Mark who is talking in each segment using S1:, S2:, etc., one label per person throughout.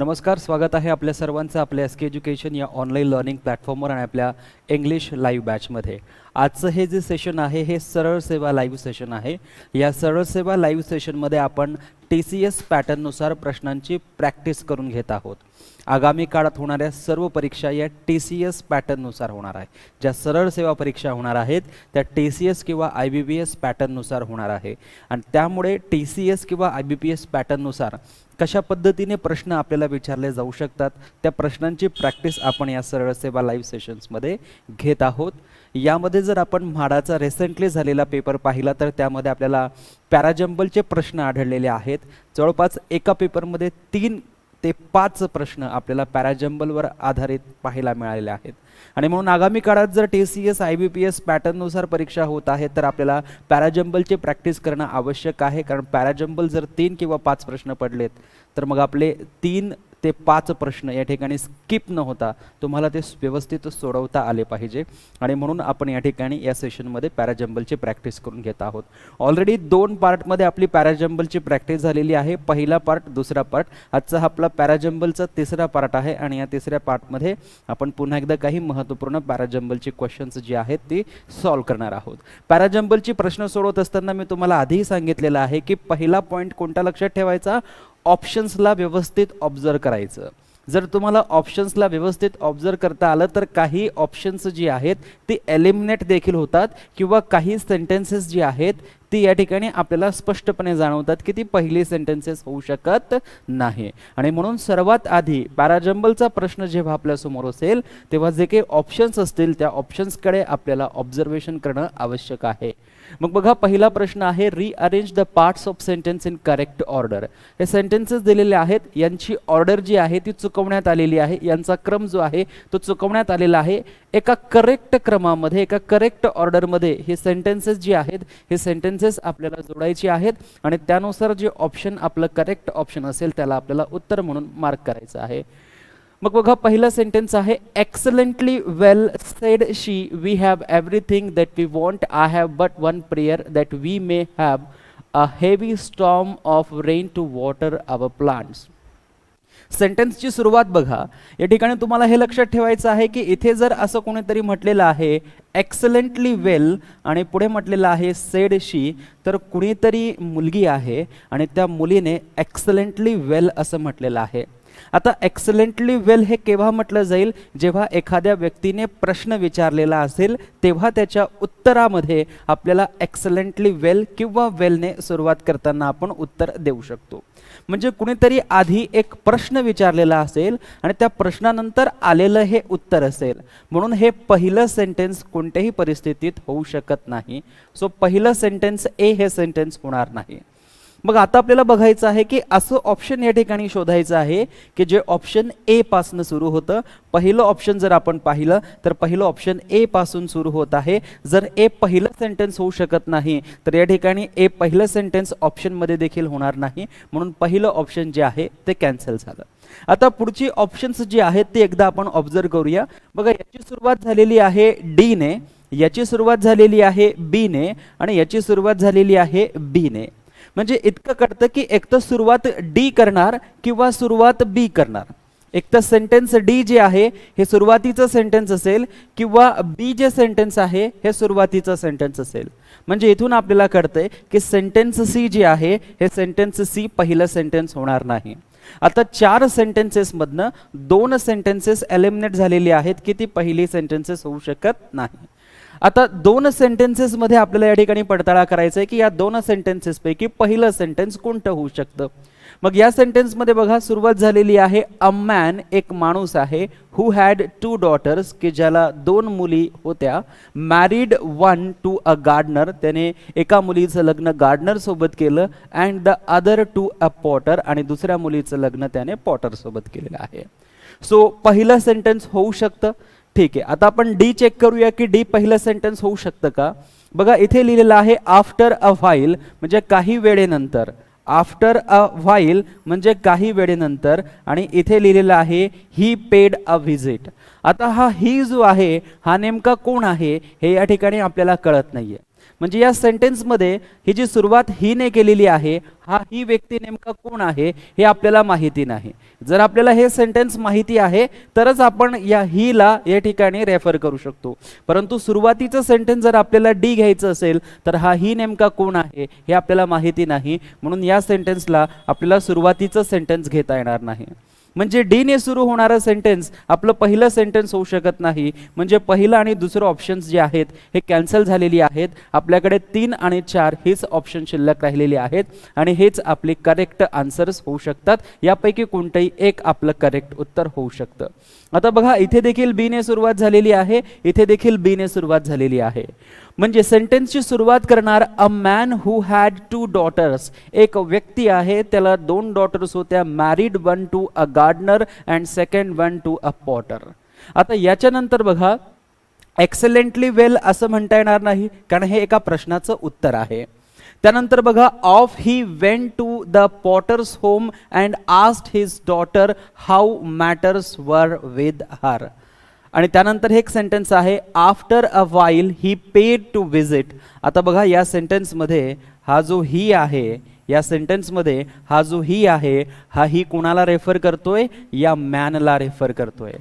S1: नमस्कार स्वागत आहे आपल्या सर्वांचं आपल्या एसके एज्युकेशन या ऑनलाईन लर्निंग प्लॅटफॉर्मवर आणि आपल्या इंग्लिश लाईव्ह बॅचमध्ये आजचं हे जे सेशन आहे हे सरळ सेवा लाईव्ह सेशन आहे या सरळ सेवा लाईव्ह सेशनमध्ये आपण टी सी एस पॅटर्ननुसार प्रश्नांची प्रॅक्टिस करून घेत आहोत आगामी काळात होणाऱ्या सर्व परीक्षा या टी सी एस पॅटर्ननुसार होणार आहे ज्या सरळ सेवा परीक्षा होणार आहेत त्या टी सी एस किंवा आय बी पी एस पॅटर्ननुसार होणार आहे आणि त्यामुळे टी सी एस किंवा आय बी पी एस पॅटर्ननुसार कशा पद्धतीने प्रश्न आपल्याला विचारले जाऊ शकतात त्या प्रश्नांची प्रॅक्टिस आपण या सरळ सेवा लाईव्ह सेशन्समध्ये घेत आहोत यामध्ये जर आपण म्हाडाचा रिसेंटली झालेला पेपर पाहिला तर त्यामध्ये आपल्याला पॅराजम्बलचे प्रश्न आढळलेले आहेत जवळपास एका पेपरमध्ये तीन ते पाच प्रश्न आपल्याला पॅराजंबलवर आधारित पाहायला मिळालेले आहेत आणि म्हणून आगामी काळात जर T C S I B P S पॅटर्ननुसार परीक्षा होत आहे तर आपल्याला पॅराजंबलची प्रॅक्टिस करणं आवश्यक आहे कारण पॅराजंबल जर तीन किंवा पाच प्रश्न पडलेत तर मग आपले तीन ते पाच प्रश्न या ठिकाणी स्किप न होता तुम्हाला ते व्यवस्थित सोडवता आले पाहिजे आणि म्हणून आपण या ठिकाणी या सेशनमध्ये पॅराजंबलची प्रॅक्टिस करून घेत आहोत ऑलरेडी दोन पार्टमध्ये आपली पॅराजंबलची प्रॅक्टिस झालेली आहे पहिला पार्ट दुसरा पार्ट आजचा आपला पॅराजंबलचा तिसरा पार्ट आहे आणि या तिसऱ्या पार्टमध्ये आपण पुन्हा एकदा काही महत्त्वपूर्ण पॅराजंबलचे क्वेश्चन्स जे आहेत ते सॉल्व्ह करणार आहोत पॅराजंबलची प्रश्न सोडवत असताना मी तुम्हाला आधीही सांगितलेलं आहे की पहिला पॉईंट कोणता लक्षात ठेवायचा ऑप्शन्सला व्यवस्थित ऑब्झर्व करायचं जर तुम्हाला ऑप्शन्सला व्यवस्थित ऑब्झर्व करता आलं तर काही ऑप्शन्स जी आहेत ती एलिमिनेट देखील होतात किंवा काही सेंटेन्सेस जी आहेत ती या ठिकाणी आपल्याला स्पष्टपणे जाणवतात की ती पहिली सेंटेन्सेस होऊ शकत नाही आणि म्हणून सर्वात आधी पॅराजंबलचा प्रश्न जेव्हा आपल्यासमोर असेल तेव्हा जे काही ऑप्शन्स असतील त्या ऑप्शन्सकडे आपल्याला ऑब्झर्वेशन करणं आवश्यक आहे मग बघा पहिला प्रश्न आहे rearrange the parts of sentence in correct order हे सेंटेन्सेस दिलेले आहेत यांची ऑर्डर जी आहे ती चुकवण्यात आलेली आहे यांचा क्रम जो आहे तो चुकवण्यात आलेला आहे एका करेक्ट क्रमामध्ये एका करेक्ट ऑर्डरमध्ये हे सेंटेन्सेस जी आहेत हे सेंटेन्सेस आपल्याला जोडायची आहेत आणि त्यानुसार जे ऑप्शन आपलं करेक्ट ऑप्शन असेल त्याला आपल्याला उत्तर म्हणून मार्क करायचं आहे मग बघा पहिला सेंटेन्स आहे excellently well said she we have everything that we want I have but one prayer that we may have a heavy storm of rain to water our plants सेंटेन्सची सुरुवात बघा या ठिकाणी तुम्हाला हे लक्षात ठेवायचं आहे की इथे जर असं कोणीतरी म्हटलेलं आहे एक्सलंटली वेल आणि पुढे म्हटलेलं आहे सेड शी तर कुणीतरी मुलगी आहे आणि त्या मुलीने एक्सलंटली वेल असं म्हटलेलं आहे आता एक्सलेंटली वेल हे केव्हा म्हटलं जाईल जेव्हा एखाद्या व्यक्तीने प्रश्न विचारलेला असेल तेव्हा त्याच्या उत्तरामध्ये आपल्याला एक्सलेंटली वेल किंवा वेलने सुरुवात करताना आपण उत्तर देऊ शकतो म्हणजे कुणीतरी आधी एक प्रश्न विचारलेला असेल आणि त्या प्रश्नानंतर आलेलं हे उत्तर असेल म्हणून हे पहिलं सेंटेन्स कोणत्याही परिस्थितीत होऊ शकत नाही सो पहिलं सेंटेन्स ए हे सेंटेन्स होणार नाही मग आता आपल्याला बघायचं आहे की असं ऑप्शन या ठिकाणी शोधायचं आहे की जे ऑप्शन ए पासनं सुरू होतं पहिलं ऑप्शन जर आपण पाहिलं तर पहिलं ऑप्शन ए पासून सुरू होत आहे जर ए पहिलं सेंटेन्स होऊ शकत नाही तर या ठिकाणी ए पहिलं सेंटेन्स ऑप्शनमध्ये देखील होणार नाही म्हणून पहिलं ऑप्शन जे आहे ते कॅन्सल झालं आता पुढची ऑप्शन्स जी आहेत ते एकदा आपण ऑब्झर्व करूया बघा याची सुरुवात झालेली आहे डी ने याची सुरुवात झालेली आहे बी ने आणि याची सुरुवात झालेली आहे बी ने म्हणजे इतकं कळतं की एक तर सुरुवात डी करणार किंवा सुरुवात बी करणार एक तर सेंटेन्स डी जे आहे हे सुरुवातीचं सेंटेन्स असेल किंवा बी जे सेंटेन्स आहे हे सुरुवातीचं सेंटेन्स असेल म्हणजे इथून आपल्याला कळतंय की सेंटेन्स सी जे आहे हे सेंटेन्स सी पहिलं सेंटेन्स होणार नाही आता चार सेंटेन्सेसमधनं दोन सेंटेन्सेस एलिमिनेट झालेली आहेत की ती पहिली सेंटेन्सेस होऊ शकत नाही आता दोन मध्ये आपल्याला या ठिकाणी पडताळा करायचा आहे की या दोन सेंटेन्सेसपैकी पहिलं सेंटेन्स कोणतं होऊ शकतं मग या मध्ये बघा सुरुवात झालेली आहे अ मॅन एक माणूस आहे हू हॅड टू डॉटर्स की ज्याला दोन मुली होत्या married one to a gardener त्याने एका मुलीचं लग्न गार्डनरसोबत केलं and the other to a potter आणि दुसऱ्या मुलीचं लग्न त्याने पॉटरसोबत केलेलं आहे सो पहिलं सेंटेन्स होऊ शकतं ठीक आहे आता आपण डी चेक करूया की डी पहिलं सेंटेन्स होऊ शकतं का बघा इथे लिहिलेलं आहे आफ्टर अ व्हाईल म्हणजे काही वेळेनंतर आफ्टर अ व्हाईल म्हणजे काही वेळेनंतर आणि इथे लिहिलेलं आहे ही पेड अ व्हिजिट आता हा ही जो आहे हा नेमका कोण आहे हे या ठिकाणी आपल्याला कळत नाहीये म्हणजे या सेंटेन्समध्ये ही जी सुरुवात हीने केलेली आहे हा ही व्यक्ती नेमका कोण आहे हे आपल्याला माहिती नाही जर आपल्याला हे सेंटेन्स माहिती आहे तरच आपण या हीला या ठिकाणी रेफर करू शकतो परंतु सुरुवातीचं सेंटेन्स जर आपल्याला डी घ्यायचं असेल तर हा ही नेमका कोण आहे हे आपल्याला माहिती नाही म्हणून या सेंटेन्सला आपल्याला सुरुवातीचं सेंटेन्स घेता येणार नाही म्हणजे डी ने सुरू होणारं सेंटेन्स आपलं पहिलं सेंटेन्स होऊ शकत नाही म्हणजे पहिलं आणि दुसरं ऑप्शन्स जे आहेत हे कॅन्सल झालेली आहेत आपल्याकडे तीन आणि चार हेच ऑप्शन शिल्लक राहिलेली आहेत आणि हेच आपले करेक्ट आन्सर्स होऊ शकतात यापैकी कोणतंही एक आपलं करेक्ट उत्तर होऊ शकतं आता बघा इथे देखील बी ने सुरुवात झालेली आहे इथे देखील बी ने सुरुवात झालेली आहे म्हणजे सेंटेन्सची सुरुवात करणार a man who had two daughters एक व्यक्ती आहे त्याला दोन डॉटर्स होत्या married one to a gardener and second one to a potter आता याच्यानंतर बघा एक्सलेंटली वेल असं म्हणता येणार नाही कारण हे एका प्रश्नाचं उत्तर आहे त्यानंतर बघा off he went to the potter's home and asked his daughter how matters were with her आणि त्यानंतर हे एक सेंटेन्स आहे after a while he paid to visit आता बघा या सेंटेन्समध्ये हा जो ही आहे या सेंटेन्समध्ये हा जो ही आहे हा ही कोणाला रेफर करतोय या मॅनला रेफर करतोय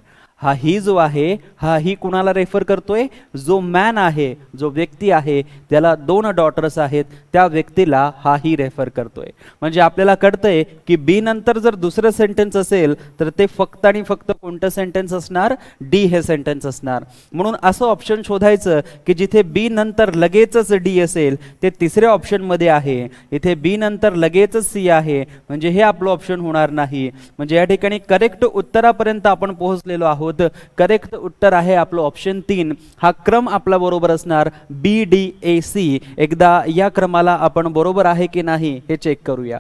S1: हा ही जो आहे हा ही कुणाला रेफर करतोय जो मॅन आहे जो व्यक्ती आहे त्याला दोन डॉटर्स आहेत त्या व्यक्तीला हा ही रेफर करतोय म्हणजे आपल्याला कळतंय की बी नंतर जर दुसरं सेंटेन्स असेल तर ते फक्त आणि फक्त कोणतं सेंटेन्स असणार डी हे सेंटेन्स असणार म्हणून असं ऑप्शन शोधायचं की जिथे बी नंतर लगेचच डी असेल ते तिसऱ्या ऑप्शनमध्ये आहे इथे बी नंतर लगेचच सी आहे म्हणजे हे आपलं ऑप्शन होणार नाही म्हणजे या ठिकाणी करेक्ट उत्तरापर्यंत आपण पोहोचलेलो आहोत आहोत करेक्ट उत्तर आहे आपलं ऑप्शन तीन हा क्रम आपला बरोबर असणार बी डी ए सी एकदा या क्रमाला आपण बरोबर आहे की नाही हे चेक करूया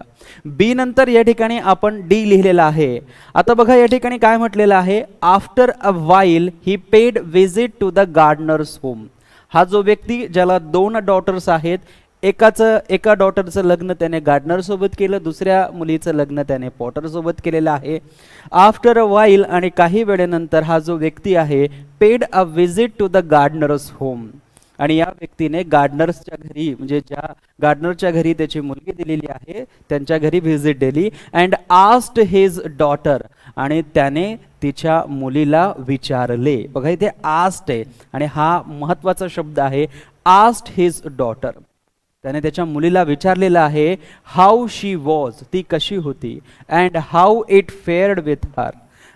S1: बी नंतर या ठिकाणी आपण डी लिहिलेला आहे आता बघा या ठिकाणी काय म्हटलेलं आहे after a while he paid visit to the gardener's home हा जो व्यक्ती ज्याला दोन डॉटर्स आहेत एकाचं एका डॉटरचं लग्न त्याने गार्डनरसोबत केलं दुसऱ्या मुलीचं लग्न त्याने पॉटरसोबत केलेलं आहे आफ्टर अ वाईल आणि काही वेळेनंतर हा जो व्यक्ती आहे paid a visit to the gardener's home आणि या व्यक्तीने गार्डनर्सच्या घरी म्हणजे ज्या गार्डनरच्या घरी त्याची मुलगी दिलेली आहे त्यांच्या घरी व्हिजिट दिली अँड आस्ट हिज डॉटर आणि त्याने तिच्या मुलीला विचारले बघा इथे आस्ट आहे आणि हा महत्त्वाचा शब्द आहे आस्ट हिज डॉटर त्याने त्याच्या मुलीला विचारलेलं आहे हाऊ शी वॉज ती कशी होती and how it fared with her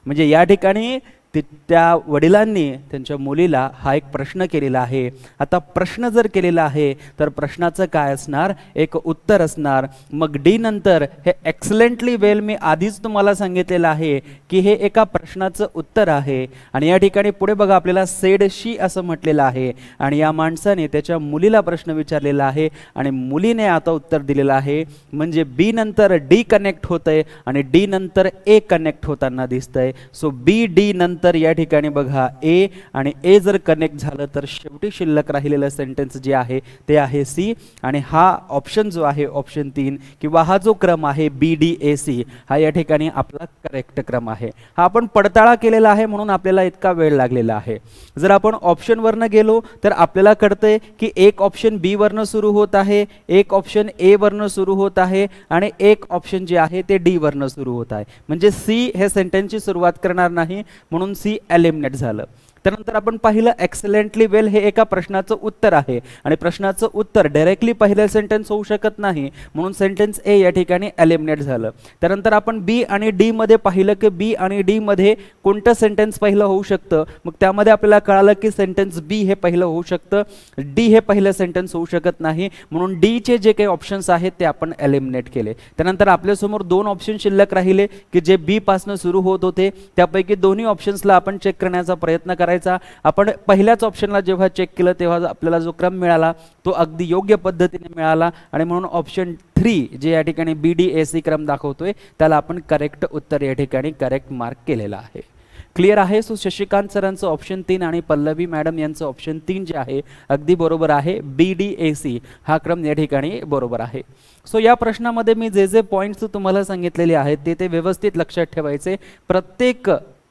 S1: म्हणजे या ठिकाणी ती त्या वडिलांनी त्यांच्या मुलीला हा एक प्रश्न केलेला आहे आता प्रश्न जर केलेला आहे तर प्रश्नाचं काय असणार एक उत्तर असणार मग डी नंतर हे एक्सलेंटली वेल मी आधीच तुम्हाला सांगितलेलं आहे की हे एका प्रश्नाचं उत्तर आहे आणि या ठिकाणी पुढे बघा आपल्याला सेड शी असं म्हटलेलं आहे आणि या माणसाने त्याच्या मुलीला प्रश्न विचारलेला आहे आणि मुलीने आता उत्तर दिलेलं आहे म्हणजे बी नंतर डी कनेक्ट होतंय आणि डी नंतर ए कनेक्ट होताना दिसतंय सो बी डी नंतर तर या ठिकाणी बघा ए आणि ए जर कनेक्ट झालं तर शेवटी शिल्लक राहिलेलं सेंटेन्स जे आहे ते आहे सी आणि हा ऑप्शन जो आहे ऑप्शन तीन किंवा हा जो क्रम आहे बी डी ए सी हा या ठिकाणी आपला करेक्ट क्रम आहे हा आपण पडताळा केलेला आहे म्हणून आपल्याला इतका वेळ लागलेला आहे जर आपण ऑप्शनवरनं गेलो तर आपल्याला कळतंय की एक ऑप्शन बी वरनं सुरू होत आहे एक ऑप्शन ए वरनं सुरू होत आहे आणि एक ऑप्शन जे आहे ते डी वरनं सुरू होत आहे म्हणजे सी हे सेंटेन्सची सुरुवात करणार नाही म्हणून सी एलिमिनेट झालं त्यानंतर आपण पाहिलं एक्सलेंटली वेल हे एका प्रश्नाचं उत्तर आहे आणि प्रश्नाचं उत्तर डायरेक्टली पहिलं सेंटेन्स होऊ शकत नाही म्हणून सेंटेन्स ए या ठिकाणी एलिमिनेट झालं त्यानंतर आपण बी आणि डी मध्ये पाहिलं की बी आणि डी मध्ये कोणतं सेंटेन्स पहिलं होऊ शकतं मग त्यामध्ये आपल्याला कळालं की सेंटेन्स बी हे पहिलं होऊ शकतं डी हे पहिलं सेंटेन्स होऊ शकत नाही म्हणून डीचे जे काही ऑप्शन्स आहेत ते आपण एलिमिनेट केले त्यानंतर आपल्यासमोर दोन ऑप्शन शिल्लक राहिले की जे बी पासनं सुरू होत होते त्यापैकी दोन्ही ऑप्शन्सला आपण चेक करण्याचा प्रयत्न करा करायचा आपण पहिल्याच ऑप्शनला जेव्हा चेक केलं तेव्हा आपल्याला जो क्रम मिळाला तो अगदी योग्य पद्धतीने मिळाला आणि म्हणून ऑप्शन थ्री जे या ठिकाणी बी डी ए सी क्रम दाखवतोय त्याला आपण करेक्ट उत्तर या ठिकाणी करेक्ट मार्क केलेला आहे क्लिअर आहे सो शशिकांत सरांचं ऑप्शन तीन आणि पल्लवी मॅडम यांचं ऑप्शन तीन जे आहे अगदी बरोबर आहे बी डी ए सी हा क्रम या ठिकाणी बरोबर आहे सो या प्रश्नामध्ये मी जे जे पॉईंट्स तुम्हाला सांगितलेले आहेत ते ते व्यवस्थित लक्षात ठेवायचे प्रत्येक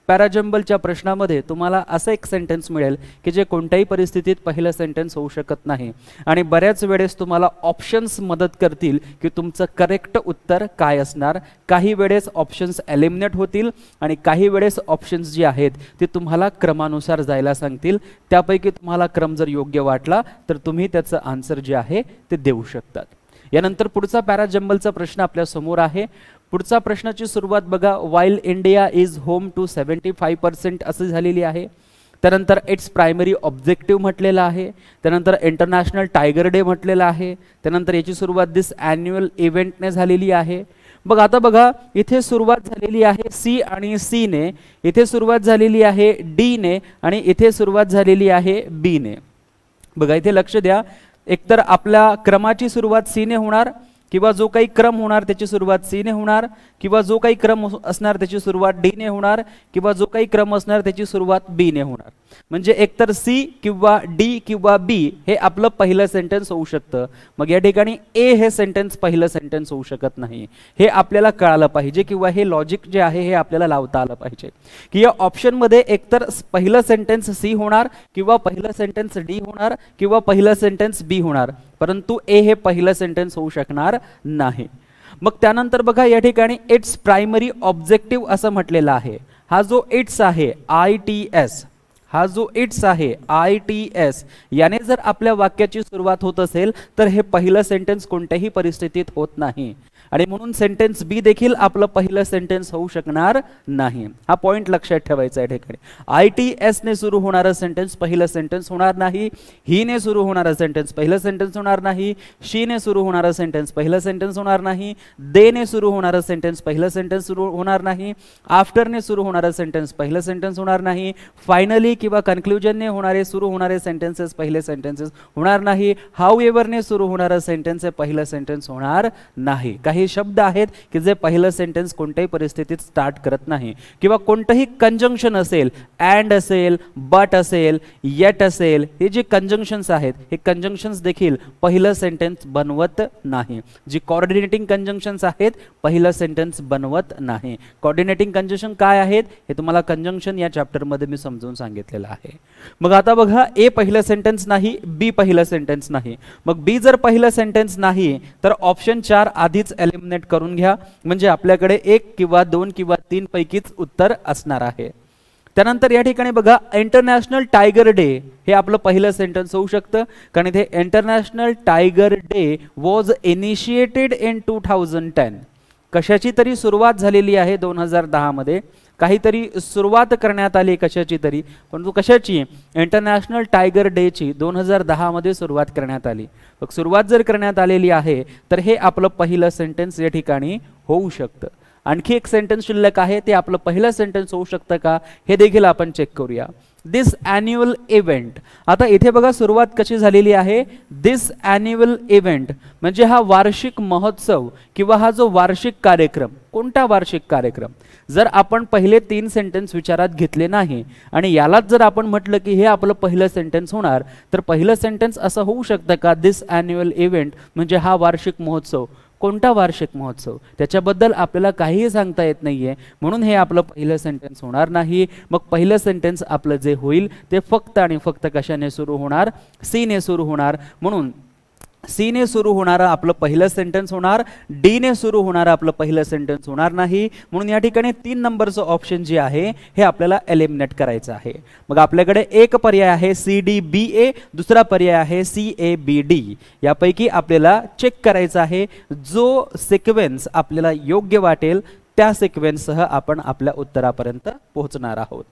S1: पॅराजंबलच्या प्रश्नामध्ये तुम्हाला असं एक सेंटेन्स मिळेल की जे कोणत्याही परिस्थितीत पहिलं सेंटेन्स होऊ शकत नाही आणि बऱ्याच वेळेस तुम्हाला ऑप्शन्स मदत करतील की तुमचं करेक्ट उत्तर काय असणार काही वेळेस ऑप्शन्स एलिमिनेट होतील आणि काही वेळेस ऑप्शन्स जे आहेत ते तुम्हाला क्रमानुसार जायला सांगतील त्यापैकी तुम्हाला क्रम जर योग्य वाटला तर तुम्ही त्याचं आन्सर जे आहे ते देऊ शकतात यानंतर पुढचा पॅराजंबलचा प्रश्न आपल्या समोर आहे पुढचा प्रश्नाची सुरुवात बघा while India is home to seventy five percent असे झालेली आहे त्यानंतर इट्स प्रायमरी ऑब्जेक्टिव्ह म्हटलेलं आहे त्यानंतर इंटरनॅशनल टायगर डे म्हटलेला आहे त्यानंतर याची सुरुवात दिस ॲन्युअल इव्हेंटने झालेली आहे बघ आता बघा इथे सुरुवात झालेली आहे सी आणि सीने इथे सुरुवात झालेली आहे डीने आणि इथे सुरुवात झालेली आहे बीने बघा इथे लक्ष द्या एकतर आपल्या क्रमाची सुरुवात सीने होणार किंवा जो काही क्रम होणार त्याची सुरुवात सीने होणार किंवा जो काही क्रम असणार त्याची सुरुवात डीने होणार किंवा जो काही क्रम असणार त्याची सुरुवात बीने होणार म्हणजे एकतर सी किंवा डी किंवा बी हे आपलं पहिलं सेंटेन्स होऊ शकतं मग या ठिकाणी ए हे सेंटेन्स पहिलं सेंटेन्स होऊ शकत नाही हे आपल्याला कळालं पाहिजे किंवा हे लॉजिक जे आहे हे आपल्याला लावता आलं पाहिजे की या ऑप्शनमध्ये एकतर पहिलं सेंटेन्स सी होणार किंवा पहिलं सेंटेन्स डी होणार किंवा पहिलं सेंटेन्स बी होणार परंतु ए हे पहिलं सेंटेन्स होऊ शकणार नाही मग त्यानंतर बघा या ठिकाणी इट्स प्रायमरी ऑब्जेक्टिव्ह असं म्हटलेलं आहे हा जो इट्स आहे आय टी एस हा जो इट्स आहे आय टी एस याने जर आपल्या वाक्याची सुरुवात होत असेल तर हे पहिलं सेंटेन्स कोणत्याही परिस्थितीत होत नाही आणि म्हणून सेंटेन्स बी देखील आपलं पहिलं सेंटेन्स होऊ शकणार नाही हा पॉईंट लक्षात ठेवायचा आहे ठिकाणी आय टी एसने सुरू होणारं सेंटेन्स पहिलं सेंटेन्स होणार नाही हीने सुरू होणारं सेंटेन्स पहिलं सेंटेन्स होणार नाही शीने सुरू होणारं सेंटेन्स पहिलं सेंटेन्स होणार नाही देने सुरू होणारं सेंटेन्स पहिलं सेंटेन्स सुरू होणार नाही आफ्टरने सुरू होणारं सेंटेन्स पहिलं सेंटेन्स होणार नाही फायनली किंवा कन्क्लुजनने होणारे सुरू होणारे सेंटेन्सेस पहिले सेंटेन्सेस होणार नाही हाऊ एवरने सुरू होणारं सेंटेन्स हे पहिलं सेंटेन्स होणार नाही काही शब्द आहेत की जे पहिलं सेंटेन्स कोणत्याही परिस्थितीत स्टार्ट करत नाही किंवा कोणतंही कंजंक्शन असेल अँड असेल बट असेल येट असेल हे जे कंजंक्शन्स आहेत हे कंजंक्शन्स देखील पहिलं सेंटेन्स बनवत नाही जी कॉर्डिनेटिंग कंजंक्शन्स आहेत पहिलं सेंटेन्स बनवत नाही कॉर्डिनेटिंग कंजंक्शन काय आहेत हे तुम्हाला कंजंक्शन या चॅप्टरमध्ये मी समजून सांगितलं सांगितलेलं आहे मग आता बघा ए पहिलं सेंटेन्स नाही बी पहिलं सेंटेन्स नाही मग बी जर पहिलं सेंटेन्स नाही तर ऑप्शन चार आधीच एलिमिनेट करून घ्या म्हणजे आपल्याकडे एक किंवा दोन किंवा तीन पैकीच उत्तर असणार आहे त्यानंतर या ठिकाणी बघा इंटरनॅशनल टायगर डे हे आपलं पहिलं सेंटेन्स होऊ शकतं कारण इथे International Tiger Day was initiated in two thousand ten कशाची तरी सुरुवात झालेली आहे दोन हजार दहामध्ये काहीतरी सुरुवात करण्यात आली कशाची तरी परंतु कशाची इंटरनॅशनल टायगर डेची दोन हजार दहामध्ये सुरुवात करण्यात आली मग सुरुवात जर करण्यात आलेली आहे तर हे आपलं पहिलं सेंटेन्स या ठिकाणी होऊ शकतं आणखी एक सेंटेन्स शिल्लक आहे ते आपलं पहिलं सेंटेन्स होऊ शकतं का हे देखील आपण चेक करूया दिस ॲन्युअल इव्हेंट आता इथे बघा सुरुवात कशी झालेली आहे दिस ॲन्युअल इव्हेंट म्हणजे हा वार्षिक महोत्सव किंवा हा जो वार्षिक कार्यक्रम कोणता वार्षिक कार्यक्रम जर आपण पहिले तीन सेंटेन्स विचारात घेतले नाही आणि यालाच जर आपण म्हटलं की हे आपलं पहिलं सेंटेन्स होणार तर पहिलं सेंटेन्स असं होऊ शकतं का दिस ॲन्युअल इव्हेंट म्हणजे हा वार्षिक महोत्सव कोणता वार्षिक महोत्सव त्याच्याबद्दल आपल्याला काहीही सांगता येत नाही आहे म्हणून हे आपलं पहिलं सेंटेन्स होणार नाही मग पहिलं सेंटेन्स आपलं जे होईल ते फक्त आणि फक्त कशाने सुरू होणार सीने सुरू होणार म्हणून सी ने सुरू होणारं आपलं पहिलं सेंटेन्स होणार डी ने सुरू होणारं आपलं पहिलं सेंटेन्स होणार नाही म्हणून या ठिकाणी तीन नंबरचं ऑप्शन जे आहे हे आपल्याला एलिमिनेट करायचं आहे मग आपल्याकडे एक पर्याय आहे सी डी बी ए दुसरा पर्याय आहे सी ए बी डी यापैकी आपल्याला चेक करायचं आहे जो सिक्वेन्स आपल्याला योग्य वाटेल त्या सिक्वेन्ससह आपण आपल्या उत्तरापर्यंत पोहोचणार आहोत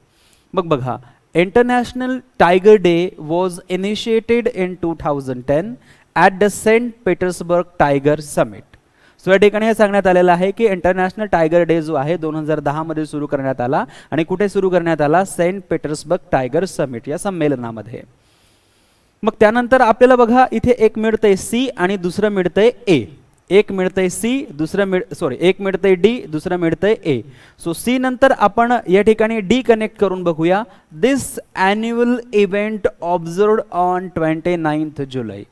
S1: मग बघा International Tiger Day was initiated in two thousand ten at the Saint Petersburg Tiger Summit so या ठिकाणी हे सांगण्यात आलेलं आहे की इंटरनॅशनल टायगर डे जो आहे दोन हजार दहामध्ये सुरू करण्यात आला आणि कुठे सुरू करण्यात आला सेंट पीटर्सबर्ग टायगर समिट या संमेलनामध्ये मग त्यानंतर आपल्याला बघा इथे एक मिळतंय सी आणि दुसरं मिळतंय ए एक मिळतंय सी दुसरं मिळ सॉरी एक मिळतंय डी दुसरं मिळतंय ए सो सी नंतर आपण या ठिकाणी डी कनेक्ट करून बघूया this annual event observed on twenty ninth July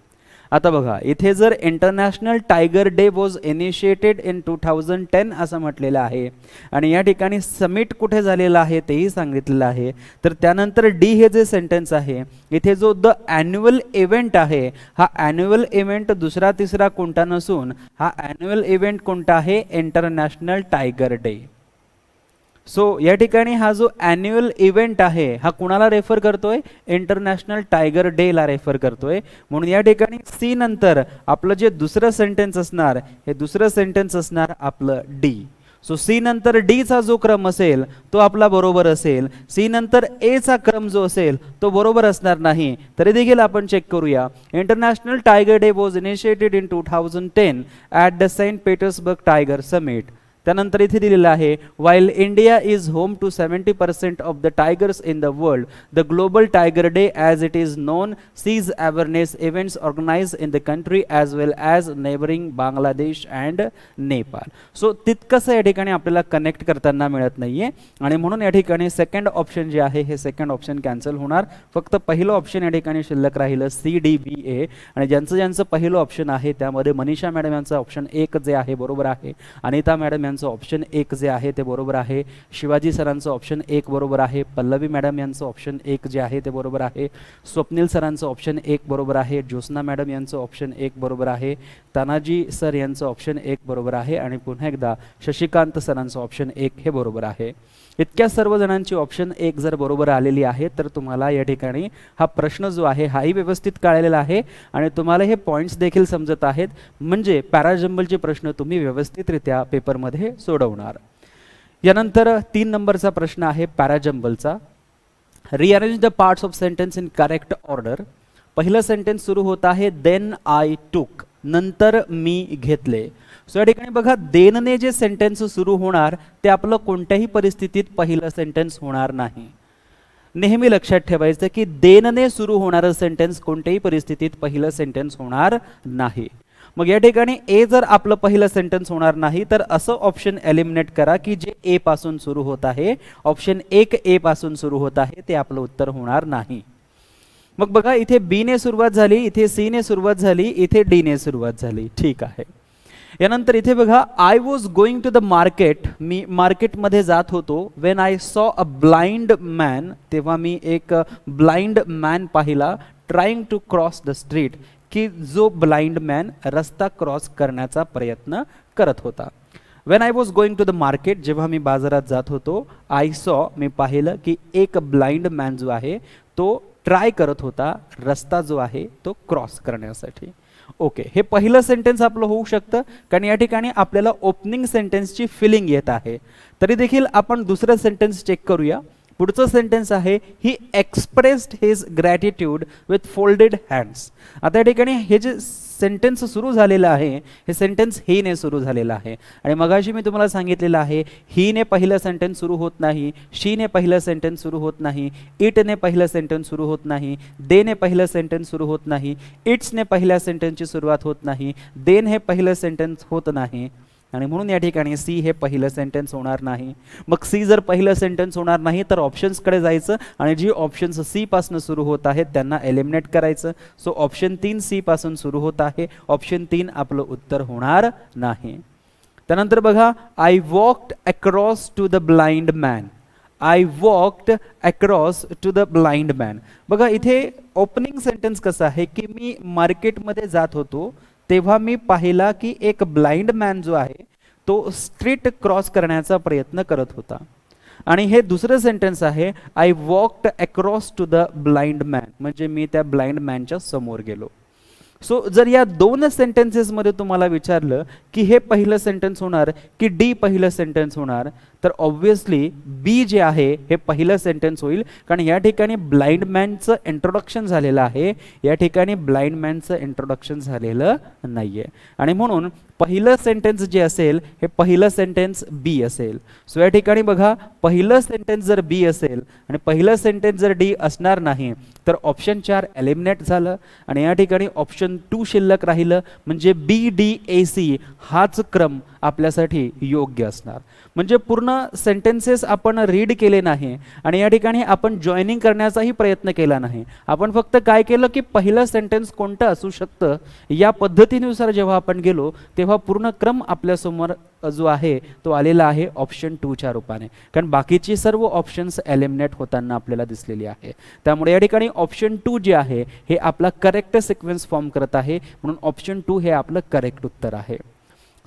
S1: आता बघा इथे जर International Tiger Day was initiated in two thousand ten असं म्हटलेलं आहे आणि या ठिकाणी समिट कुठे झालेलं आहे तेही सांगितलेलं आहे तर त्यानंतर डी हे जे सेंटेन्स आहे इथे जो द ॲन्युअल इव्हेंट आहे हा ॲन्युअल इव्हेंट दुसरा तिसरा कोणता नसून हा ॲन्युअल इव्हेंट कोणता आहे इंटरनॅशनल टायगर डे सो या ठिकाणी हा जो ॲन्युअल इव्हेंट आहे हा कुणाला रेफर करतोय इंटरनॅशनल टायगर ला रेफर करतोय म्हणून या ठिकाणी सी नंतर आपलं जे दुसरं सेंटेन्स असणार हे दुसरं सेंटेन्स असणार आपलं डी सो सी नंतर डीचा जो क्रम असेल तो आपला बरोबर असेल सी नंतर ए चा क्रम जो असेल तो बरोबर असणार नाही तरी देखील आपण चेक करूया International Tiger Day was initiated in two thousand ten at the Saint Petersburg Tiger Summit त्यानंतर इथे दिलेलं आहे while India is home to seventy percent of the tigers in the world the Global Tiger Day as it is known sees awareness events organise in the country as well as neighbouring Bangladesh and Nepal so तितकंसं या ठिकाणी आपल्याला connect करताना मिळत नाही आणि म्हणून या ठिकाणी सेकंड ऑप्शन जे आहे हे सेकंड ऑप्शन कॅन्सल होणार फक्त पहिलं ऑप्शन या ठिकाणी शिल्लक राहिलं सी डी बी ए आणि ज्यांचं ज्यांचं पहिलं ऑप्शन आहे त्यामध्ये मनीषा मॅडम यांचं ऑप्शन एक जे आहे बरोबर आहे अनिता मॅडम सरांचं ऑप्शन एक जे आहे ते बरोबर आहे शिवाजी सरांचं ऑप्शन एक बरोबर आहे पल्लवी मॅडम यांचं ऑप्शन एक जे आहे ते बरोबर आहे स्वप्नील सरांचं ऑप्शन एक बरोबर आहे ज्योत्ना मॅडम यांचं ऑप्शन एक बरोबर आहे तानाजी सर यांचं ऑप्शन एक बरोबर आहे आणि पुन्हा एकदा शशिकांत सरांचं ऑप्शन एक हे बरोबर आहे इतक्या सर्व जणांची ऑप्शन एक जर बरोबर आलेली आहे तर तुम्हाला या ठिकाणी हा प्रश्न जो आहे हाही व्यवस्थित कळलेला आहे आणि तुम्हाला हे पॉईंट्स देखील समजत आहेत म्हणजे पॅराजंबलचे प्रश्न तुम्ही व्यवस्थितरित्या पेपरमध्ये सोडवणार यानंतर तीन नंबरचा प्रश्न आहे पॅराजंबलचा rearrange the parts of sentence in correct order पहिलं सेंटेन्स सुरू होत आहे देन आय टूक नंतर मी घेतले सो या ठिकाणी बघा देनने जे सेंटेन्स सुरू होणार ते आपलं कोणत्याही परिस्थितीत पहिलं सेंटेन्स होणार नाही नेहमी लक्षात ठेवायचं की देनने सुरू होणारं सेंटेन्स कोणत्याही परिस्थितीत पहिलं सेंटेन्स होणार नाही मग या ठिकाणी ए जर आपलं पहिलं सेंटेन्स होणार नाही तर असं ऑप्शन एलिमिनेट करा की जे ए पासून सुरू होत आहे ऑप्शन एक ए पासून सुरू होत आहे ते आपलं उत्तर होणार नाही मग बघा इथे बी ने सुरुवात झाली इथे सी ने सुरुवात झाली इथे डीने सुरुवात झाली ठीक आहे यानंतर इथे बघा I was going to the market मी मार्केटमध्ये जात होतो when I saw a blind man तेव्हा मी एक ब्लाइंड मॅन पाहिला trying to cross the street की जो ब्लाइंड मॅन रस्ता क्रॉस करण्याचा प्रयत्न करत होता when I was going to the market जेव्हा मी बाजारात जात होतो आय सॉ मी पाहिलं की एक ब्लाइंड मॅन जो आहे तो ट्राय करत होता रस्ता जो आहे तो क्रॉस करण्यासाठी ओके हे पहिलं सेंटेन्स आपलं होऊ शकतं कारण या ठिकाणी आपल्याला ओपनिंग सेंटेन्सची फिलिंग येत आहे तरी देखील आपण दुसरं सेंटेन्स चेक करूया पुढचं सेंटेन्स आहे he expressed his gratitude with folded hands आता या ठिकाणी हे जे सेंटेन्स सुरू झालेलं आहे हे सेंटेन्स हीने सुरू झालेलं आहे आणि मगाशी मी तुम्हाला सांगितलेलं आहे हीने पहिलं सेंटेन्स सुरू होत नाही शीने पहिलं सेंटेन्स सुरू होत नाही इटने पहिलं सेंटेन्स सुरू होत नाही देने पहिलं सेंटेन्स सुरू होत नाही इट्सने पहिल्या सेंटेन्सची सुरुवात होत नाही देन हे पहिलं सेंटेन्स होत नाही आणि म्हणून या ठिकाणी सी हे पहिलं सेंटेन्स होणार नाही मग सी जर पहिलं सेंटेन्स होणार नाही तर ऑप्शन्सकडे जायचं आणि जी ऑप्शन्स सीपासून सुरू होत आहेत त्यांना एलिमिनेट करायचं सो ऑप्शन तीन सीपासून सुरू होत आहे ऑप्शन तीन आपलं उत्तर होणार नाही त्यानंतर बघा I walked across to the blind man I walked across to the blind man बघा इथे ओपनिंग सेंटेन्स कसं आहे की मी मार्केटमध्ये जात होतो तेव्हा मी पाहिला की एक ब्लाइंड मॅन जो आहे तो स्ट्रीट क्रॉस करण्याचा प्रयत्न करत होता आणि हे दुसरं सेंटेन्स आहे I walked across to the blind man म्हणजे मी त्या ब्लाइंड मॅनच्या समोर गेलो सो जर या दोन सेंटेन्सेसमध्ये तुम्हाला विचारलं की हे पहिलं सेंटेन्स होणार की डी पहिलं सेंटेन्स होणार तर ऑब्व्हियसली बी जे आहे हे पहिलं सेंटेन्स होईल कारण या ठिकाणी ब्लाइंड मॅनचं इंट्रोडक्शन झालेलं आहे या ठिकाणी ब्लाइंड मॅनचं इंट्रोडक्शन झालेलं नाही आहे आणि म्हणून पहिलं सेंटेन्स जे असेल हे पहिलं सेंटेन्स बी असेल सो या ठिकाणी बघा पहिलं सेंटेन्स जर बी असेल आणि पहिलं सेंटेन्स जर डी असणार नाही तर ऑप्शन चार एलिमिनेट झालं आणि या ठिकाणी ऑप्शन टू शिल्लक राहिलं म्हणजे बी डी ए सी हाच क्रम आपल्यासाठी योग्य असणार म्हणजे पूर्ण सेंटेन्सेस आपण रीड केले नाही आणि या ठिकाणी आपण जॉईनिंग करण्याचाही प्रयत्न केला नाही आपण फक्त काय केलं की पहिलं सेंटेन्स कोणतं असू शकतं या पद्धतीनुसार जेव्हा आपण गेलो तेव्हा पूर्ण क्रम आपल्यासमोर जो आहे तो आलेला आहे ऑप्शन टूच्या रूपाने कारण बाकीची सर्व ऑप्शन्स एलिमिनेट होताना आपल्याला दिसलेली आहे त्यामुळे या ठिकाणी ऑप्शन टू जे आहे हे आपला करेक्ट सिक्वेन्स फॉर्म करत आहे म्हणून ऑप्शन टू हे आपलं करेक्ट उत्तर आहे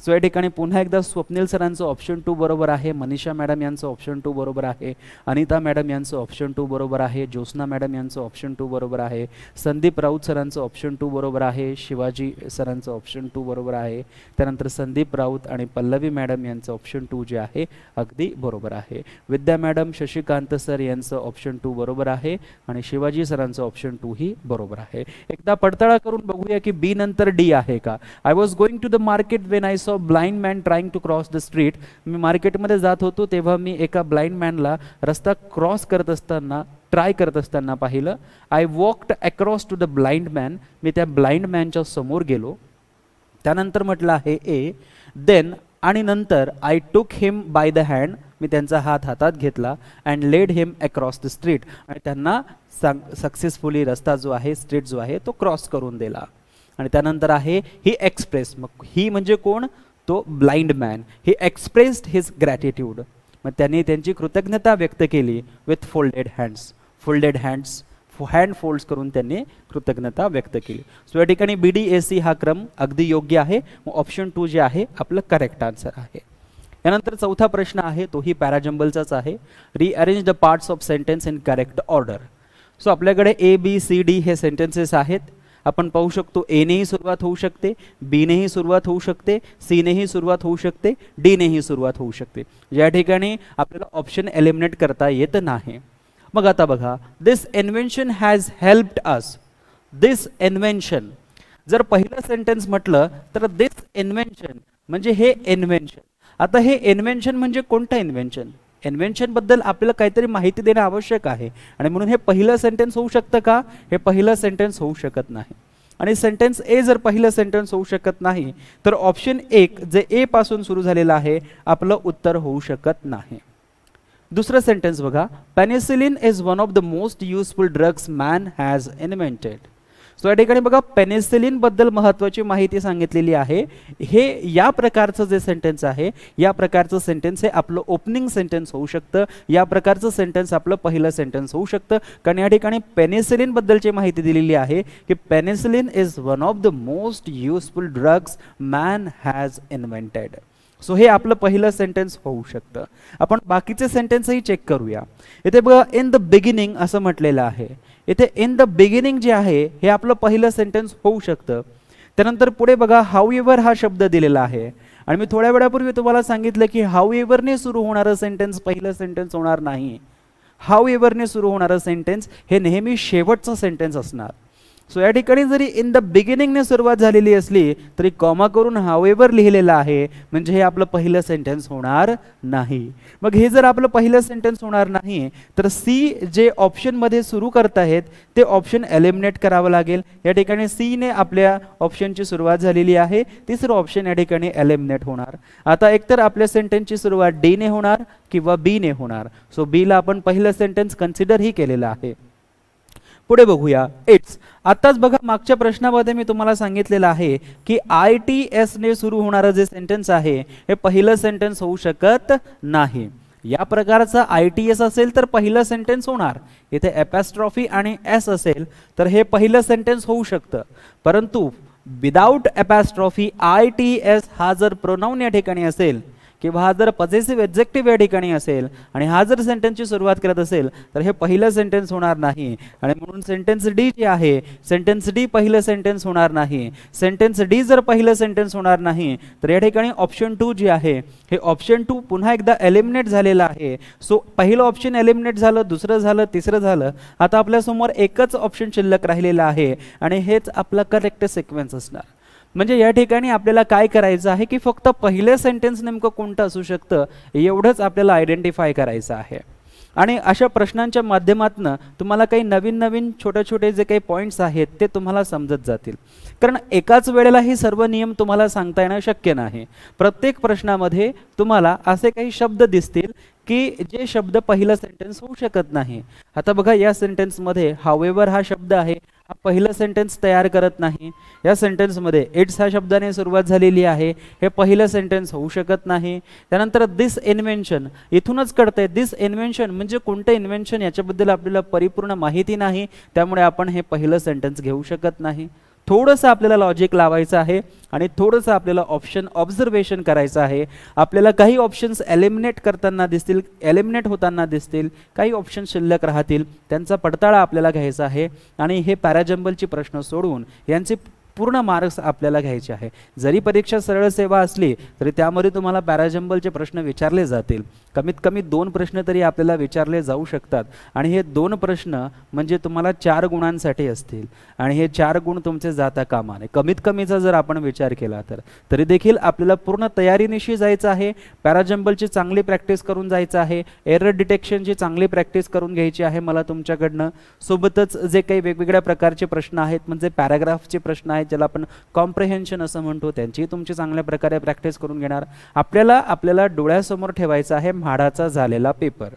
S1: सो या ठिकाणी पुन्हा एकदा स्वप्नील सरांचं ऑप्शन टू बरोबर आहे मनीषा मॅडम यांचं ऑप्शन टू बरोबर आहे अनिता मॅडम यांचं ऑप्शन टू बरोबर आहे ज्योत्ना मॅडम यांचं ऑप्शन टू बरोबर आहे संदीप राऊत सरांचं ऑप्शन टू बरोबर आहे शिवाजी सरांचं ऑप्शन टू बरोबर आहे त्यानंतर संदीप राऊत आणि पल्लवी मॅडम यांचं ऑप्शन टू जे आहे अगदी बरोबर आहे विद्या मॅडम शशिकांत सर यांचं ऑप्शन टू बरोबर आहे आणि शिवाजी सरांचं ऑप्शन टू ही बरोबर आहे एकदा पडताळा करून बघूया की बी नंतर डी आहे का I was going to the market when I saw blind man trying to cross the street मी मार्केटमध्ये जात होतो तेव्हा मी एका ब्लाइंड मॅनला रस्ता क्रॉस करत असताना ट्राय करत असताना पाहिलं I walked across to the blind man मी त्या ब्लाइंड मॅनच्या समोर गेलो त्यानंतर म्हटलं आहे ए देन आणि नंतर I took him by the hand मी त्यांचा हात हातात घेतला and led him across the street आणि त्यांना सक्सेसफुली रस्ता जो आहे स्ट्रीट जो आहे तो क्रॉस करून दिला आणि त्यानंतर आहे ही एक्सप्रेस मग ही म्हणजे कोण तो blind man he expressed his gratitude मग त्यांनी त्यांची कृतज्ञता व्यक्त केली with folded hands folded hands hand folds करून त्यांनी कृतज्ञता व्यक्त केली सो या ठिकाणी बी डी ए सी हा क्रम अगदी योग्य आहे मग ऑप्शन टू जे आहे आपलं करेक्ट आन्सर आहे यानंतर चौथा प्रश्न आहे तोही पॅराजंबलचाच आहे rearrange the parts of sentence in correct order so आपल्याकडे ए बी सी डी हे सेंटेन्सेस आहेत आपण पाहू शकतो एनेही सुरुवात होऊ शकते बीनेही सुरुवात होऊ शकते सीनेही सुरुवात होऊ शकते डीनेही सुरुवात होऊ शकते या ठिकाणी आपल्याला ऑप्शन एलिमिनेट करता येत नाही मग आता बघा this invention has helped us this invention जर पहिलं सेंटेन्स म्हटलं तर दिस इन्व्हेन्शन म्हणजे हे इन्व्हेन्शन आता हे इन्व्हेन्शन म्हणजे कोणतं इन्व्हेन्शन बद्दल आपल्याला काहीतरी माहिती देणं आवश्यक आहे आणि म्हणून हे पहिलं सेंटेन्स होऊ शकतं का हे पहिलं सेंटेन्स होऊ शकत नाही आणि सेंटेन्स ए जर पहिलं सेंटेन्स होऊ शकत नाही तर ऑप्शन एक जे ए पासून सुरू झालेलं आहे आपलं उत्तर होऊ शकत नाही दुसरं सेंटेन्स बघा penicillin is one of the most useful drugs man has invented so या ठिकाणी बघा पेनिसिलिन बद्दल महत्वाची माहिती सांगितलेली आहे हे या प्रकारचं जे सेंटेन्स आहे या प्रकारचं सेंटेन्स हे आपलं ओपनिंग सेंटेन्स होऊ शकतं या प्रकारचं सेंटेन्स आपलं पहिलं सेंटेन्स होऊ शकतं कारण या ठिकाणी पेनिसिलिन बद्दलची माहिती दिलेली आहे की penicillin is one of the most useful drugs man has invented so हे आपलं पहिलं सेंटेन्स होऊ शकतं आपण बाकीचे सेंटेन्सही चेक करूया इथे बघा इन द बिगिनिंग असं म्हटलेलं आहे इथे इन द बिगिनिंग जे आहे हे आपलं पहिलं सेंटेन्स होऊ शकतं त्यानंतर पुढे बघा हाऊ एव्हर हा शब्द दिलेला आहे आणि मी थोड्या वेळापूर्वी तुम्हाला सांगितलं की हाऊ एव्हरने सुरू होणारं सेंटेन्स पहिलं सेंटेन्स होणार नाही हाऊ एव्हरने सुरू होणारं सेंटेन्स हे नेहमी शेवटचं सेंटेन्स असणार सो या ठिकाणी जरी इन द बिगिनिंगने सुरुवात झालेली असली तरी कॉमा करून हावेवर लिहिलेलं आहे म्हणजे हे आपलं पहिलं सेंटेन्स होणार नाही मग हे जर आपलं पहिलं सेंटेन्स होणार नाही तर सी जे ऑप्शनमध्ये सुरू करत आहेत ते ऑप्शन एलिमिनेट करावं लागेल या ठिकाणी सीने आपल्या ऑप्शनची सुरुवात झालेली आहे तिसरं ऑप्शन या ठिकाणी एलिमिनेट होणार आता एकतर आपल्या सेंटेन्सची सुरुवात डीने होणार किंवा बीने होणार सो बीला आपण पहिलं सेंटेन्स कन्सिडरही केलेलं आहे पुढे बघूया इट्स आत्ताच बघा मागच्या प्रश्नामध्ये मी तुम्हाला सांगितलेलं आहे की आय टी एसने सुरू होणारं जे सेंटेन्स आहे हे पहिलं सेंटेन्स होऊ शकत नाही या प्रकारचं आय टी एस असेल तर पहिलं सेंटेन्स होणार इथे एपॅस्ट्रॉफी आणि एस असेल तर हे पहिलं सेंटेन्स होऊ शकतं परंतु without apostrophe I T S हा जर प्रोनाऊन या ठिकाणी असेल किंवा हा जर पझेसिव्ह एक्झेक्टिव्ह या ठिकाणी असेल आणि हा जर सेंटेन्सची सुरुवात करत असेल तर हे पहिलं सेंटेन्स होणार नाही आणि म्हणून सेंटेन्स डी जे आहे सेंटेन्स डी पहिलं सेंटेन्स होणार नाही सेंटेन्स डी जर पहिलं सेंटेन्स होणार नाही तर या ठिकाणी ऑप्शन टू जे आहे हे ऑप्शन टू पुन्हा एकदा एलिमिनेट झालेलं आहे सो पहिलं ऑप्शन एलिमिनेट झालं दुसरं झालं तिसरं झालं आता आपल्यासमोर एकच ऑप्शन शिल्लक राहिलेलं आहे आणि हेच आपला करेक्ट सिक्वेन्स असणार म्हणजे या ठिकाणी आपल्याला काय करायचं आहे की फक्त पहिलं सेंटेन्स नेमकं कोणतं असू शकतं एवढंच आपल्याला आयडेंटिफाय करायचं आहे आणि अशा प्रश्नांच्या माध्यमातून तुम्हाला काही नवीन नवीन छोटे छोटे जे काही पॉईंट्स आहेत ते तुम्हाला समजत जातील कारण एकाच वेळेला हे सर्व नियम तुम्हाला सांगता येणं शक्य नाही प्रत्येक प्रश्नामध्ये तुम्हाला असे काही शब्द दिसतील की जे शब्द पहिलं सेंटेन्स होऊ शकत नाही आता बघा या सेंटेन्समध्ये हावेवर हा शब्द आहे हा पहिलं सेंटेन्स तयार करत नाही या सेंटेन्समध्ये एड्स ह्या शब्दाने सुरुवात झालेली आहे हे पहिलं सेंटेन्स होऊ शकत नाही त्यानंतर दिस इन्व्हेन्शन इथूनच कळतंय दिस इन्व्हेन्शन म्हणजे कोणतं इन्व्हेन्शन याच्याबद्दल आपल्याला परिपूर्ण माहिती नाही त्यामुळे आपण हे पहिलं सेंटेन्स घेऊ शकत नाही थोडंसं आपल्याला लॉजिक लावायचं आहे आणि थोडंसं आपल्याला ऑप्शन ऑब्झर्वेशन करायचं आहे आपल्याला काही ऑप्शन्स एलिमिनेट करताना दिसतील एलिमिनेट होताना दिसतील काही ऑप्शन शिल्लक राहतील त्यांचा पडताळा आपल्याला घ्यायचा आहे आणि हे पॅराजंबलचे प्रश्न सोडवून यांचे पूर्ण मार्क्स आपल्याला घ्यायचे आहे जरी परीक्षा सरळ सेवा असली तरी त्यामध्ये तुम्हाला पॅराजंबलचे प्रश्न विचारले जातील कमीत कमी दोन प्रश्न तरी आपल्याला विचारले जाऊ शकतात आणि हे दोन प्रश्न म्हणजे तुम्हाला चार गुणांसाठी असतील आणि हे चार गुण तुमचे जाता कामा नये कमीत कमीचा जर आपण विचार केला तर तरी देखील आपल्याला पूर्ण तयारीनिशी जायचं आहे पॅराजम्बलची चांगली प्रॅक्टिस करून जायचं आहे एरर डिटेक्शनची चांगली प्रॅक्टिस करून घ्यायची आहे मला तुमच्याकडनं सोबतच जे काही वेगवेगळ्या प्रकारचे प्रश्न आहेत म्हणजे पॅराग्राफचे प्रश्न आहेत ज्याला आपण कॉम्प्रिहेन्शन असं म्हणतो त्यांची तुमची चांगल्या प्रकारे प्रॅक्टिस करून घेणार आपल्याला आपल्याला डोळ्यासमोर ठेवायचं आहे म्हाडाचा झालेला पेपर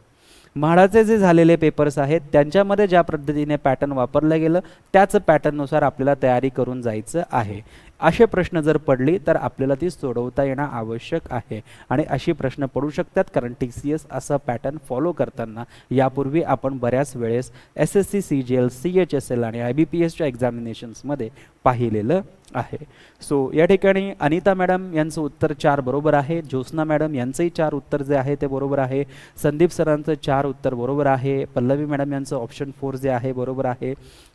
S1: म्हाडाचे जे झालेले पेपर्स आहेत त्यांच्यामध्ये ज्या पद्धतीने पॅटर्न वापरलं गेलं त्याच पॅटर्ननुसार आपल्याला तयारी करून जायचं आहे असे प्रश्न जर पडले तर आपल्याला ती सोडवता येणं आवश्यक आहे आणि अशी प्रश्न पडू शकतात कारण टी सी एस असं पॅटर्न फॉलो करताना यापूर्वी आपण बऱ्याच वेळेस S S C C G L C H S L आणि आय बी पी एसच्या एक्झामिनेशन्समध्ये पाहिलेलं आहे सो या ठिकाणी अनिता मॅडम यांचं उत्तर चार बरोबर आहे ज्योत्स्ना मॅडम यांचंही चार उत्तर जे आहे ते बरोबर आहे संदीप सरांचं चार उत्तर बरोबर आहे पल्लवी मॅडम यांचं ऑप्शन फोर जे आहे बरोबर आहे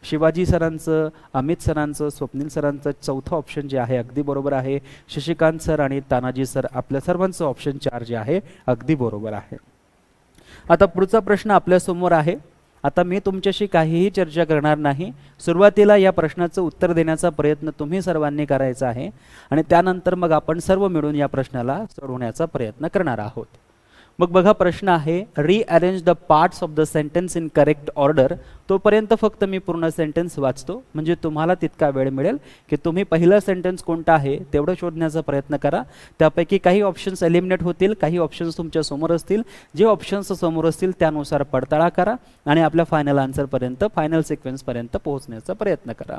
S1: शिवाजी सरांचं अमित सरांचं स्वप्नील सरांचं चौथं ऑप्शन जे आहे अगदी बरोबर आहे शशिकांत सर आणि तानाजी सर आपल्या सर्वांचं ऑप्शन चार जे आहे अगदी बरोबर आहे आता पुढचा प्रश्न आपल्यासमोर आहे आता मी तुमच्याशी काहीही चर्चा करणार नाही सुरुवातीला या प्रश्नाचं उत्तर देण्याचा प्रयत्न तुम्ही सर्वांनी करायचा आहे आणि त्यानंतर मग आपण सर्व मिळून या प्रश्नाला सोडवण्याचा प्रयत्न करणार आहोत मग बघा प्रश्न आहे rearrange the parts of the sentence in correct order तोपर्यंत फक्त मी पूर्ण सेंटेन्स वाचतो म्हणजे तुम्हाला तितका वेळ मिळेल की तुम्ही पहिलं सेंटेन्स कोणता आहे तेवढं शोधण्याचा प्रयत्न करा त्यापैकी काही ऑप्शन्स एलिमिनेट होतील काही ऑप्शन्स तुमच्या समोर असतील जे ऑप्शन्स समोर असतील त्यानुसार पडताळा करा आणि आपल्या फायनल आन्सरपर्यंत फायनल सिक्वेन्सपर्यंत पोहोचण्याचा प्रयत्न करा